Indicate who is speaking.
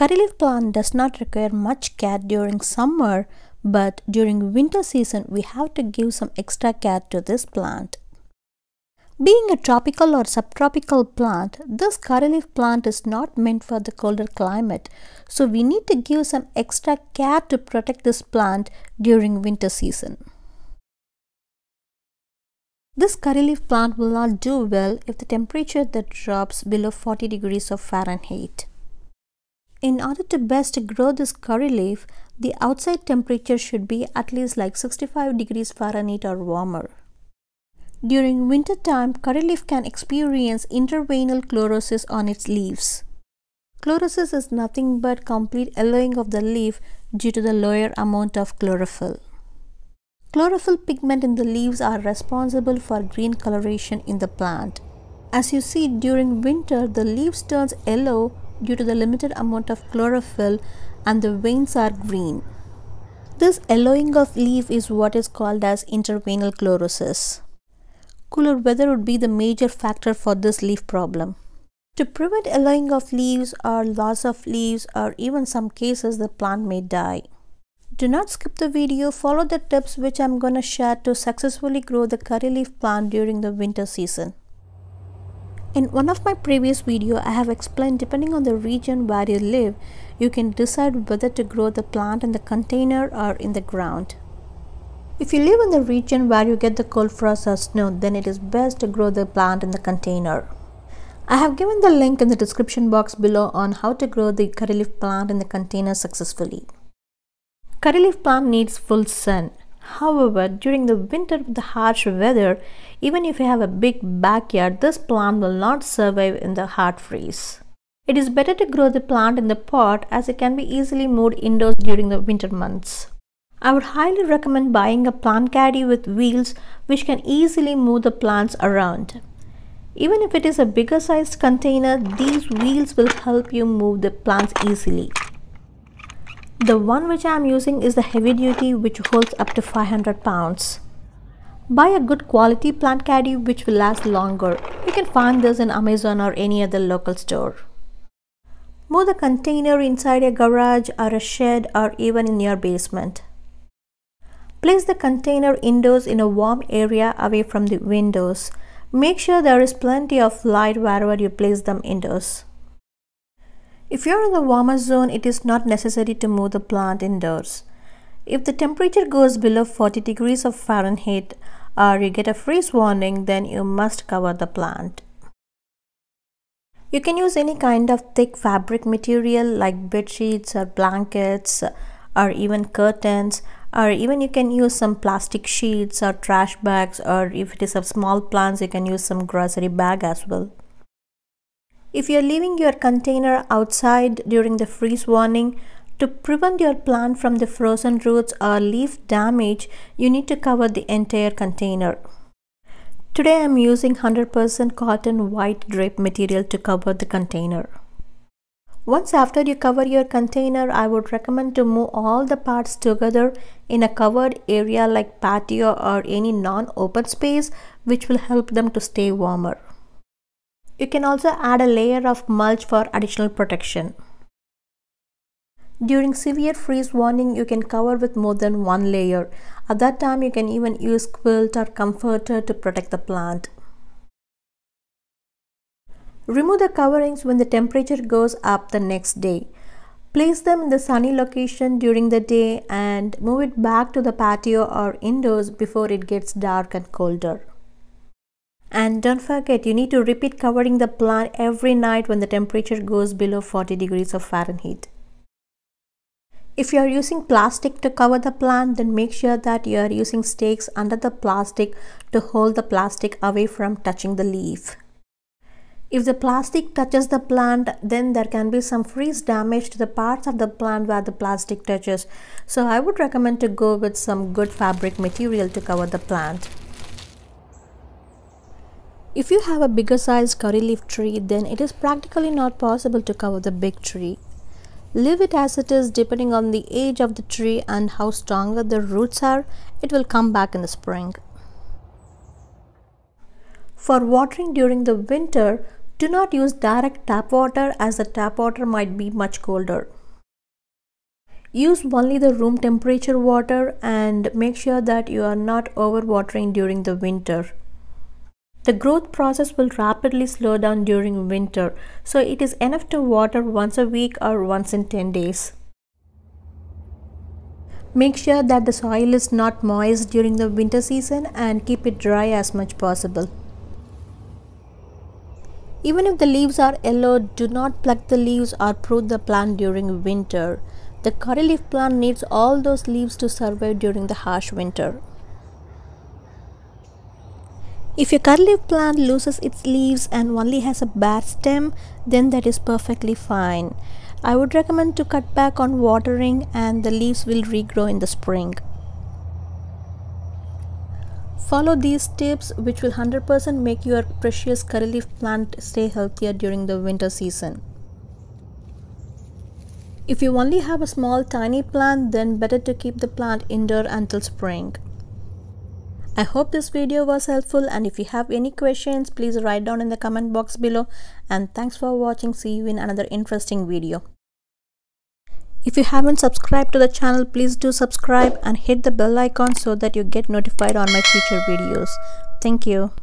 Speaker 1: Curry leaf plant does not require much care during summer but during winter season we have to give some extra care to this plant. Being a tropical or subtropical plant, this curry leaf plant is not meant for the colder climate. So we need to give some extra care to protect this plant during winter season. This curry leaf plant will not do well if the temperature that drops below 40 degrees of Fahrenheit. In order to best grow this curry leaf, the outside temperature should be at least like 65 degrees Fahrenheit or warmer. During winter time, curry leaf can experience interveinal chlorosis on its leaves. Chlorosis is nothing but complete yellowing of the leaf due to the lower amount of chlorophyll. Chlorophyll pigment in the leaves are responsible for green coloration in the plant. As you see during winter the leaves turns yellow due to the limited amount of chlorophyll and the veins are green. This yellowing of leaf is what is called as interveinal chlorosis. Cooler weather would be the major factor for this leaf problem. To prevent yellowing of leaves or loss of leaves or even some cases the plant may die. Do not skip the video, follow the tips which I'm gonna share to successfully grow the curry leaf plant during the winter season. In one of my previous video, I have explained depending on the region where you live, you can decide whether to grow the plant in the container or in the ground. If you live in the region where you get the cold frost or snow, then it is best to grow the plant in the container. I have given the link in the description box below on how to grow the curry leaf plant in the container successfully. Curry leaf plant needs full sun. However, during the winter with the harsh weather, even if you have a big backyard, this plant will not survive in the hard freeze. It is better to grow the plant in the pot as it can be easily moved indoors during the winter months. I would highly recommend buying a plant caddy with wheels which can easily move the plants around. Even if it is a bigger sized container, these wheels will help you move the plants easily. The one which I am using is the heavy duty which holds up to 500 pounds. Buy a good quality plant caddy which will last longer. You can find this in Amazon or any other local store. Move the container inside a garage or a shed or even in your basement. Place the container indoors in a warm area away from the windows. Make sure there is plenty of light wherever you place them indoors. If you're in the warmer zone, it is not necessary to move the plant indoors. If the temperature goes below 40 degrees of Fahrenheit or you get a freeze warning, then you must cover the plant. You can use any kind of thick fabric material like bed sheets or blankets or even curtains or even you can use some plastic sheets or trash bags or if it is of small plants you can use some grocery bag as well. If you're leaving your container outside during the freeze warning, to prevent your plant from the frozen roots or leaf damage, you need to cover the entire container. Today I'm using 100% cotton white drape material to cover the container. Once after you cover your container, I would recommend to move all the parts together in a covered area like patio or any non-open space which will help them to stay warmer. You can also add a layer of mulch for additional protection. During severe freeze warning, you can cover with more than one layer. At that time, you can even use quilt or comforter to protect the plant. Remove the coverings when the temperature goes up the next day. Place them in the sunny location during the day and move it back to the patio or indoors before it gets dark and colder and don't forget you need to repeat covering the plant every night when the temperature goes below 40 degrees of Fahrenheit. If you are using plastic to cover the plant then make sure that you are using stakes under the plastic to hold the plastic away from touching the leaf. If the plastic touches the plant, then there can be some freeze damage to the parts of the plant where the plastic touches. So I would recommend to go with some good fabric material to cover the plant. If you have a bigger size curry leaf tree, then it is practically not possible to cover the big tree. Leave it as it is depending on the age of the tree and how stronger the roots are, it will come back in the spring. For watering during the winter, do not use direct tap water as the tap water might be much colder. Use only the room temperature water and make sure that you are not overwatering during the winter. The growth process will rapidly slow down during winter, so it is enough to water once a week or once in 10 days. Make sure that the soil is not moist during the winter season and keep it dry as much possible. Even if the leaves are yellow, do not pluck the leaves or prune the plant during winter. The curry leaf plant needs all those leaves to survive during the harsh winter. If your curlileaf plant loses its leaves and only has a bare stem, then that is perfectly fine. I would recommend to cut back on watering and the leaves will regrow in the spring. Follow these tips which will 100% make your precious leaf plant stay healthier during the winter season. If you only have a small tiny plant then better to keep the plant indoor until spring. I hope this video was helpful and if you have any questions please write down in the comment box below and thanks for watching see you in another interesting video. If you haven't subscribed to the channel please do subscribe and hit the bell icon so that you get notified on my future videos. Thank you.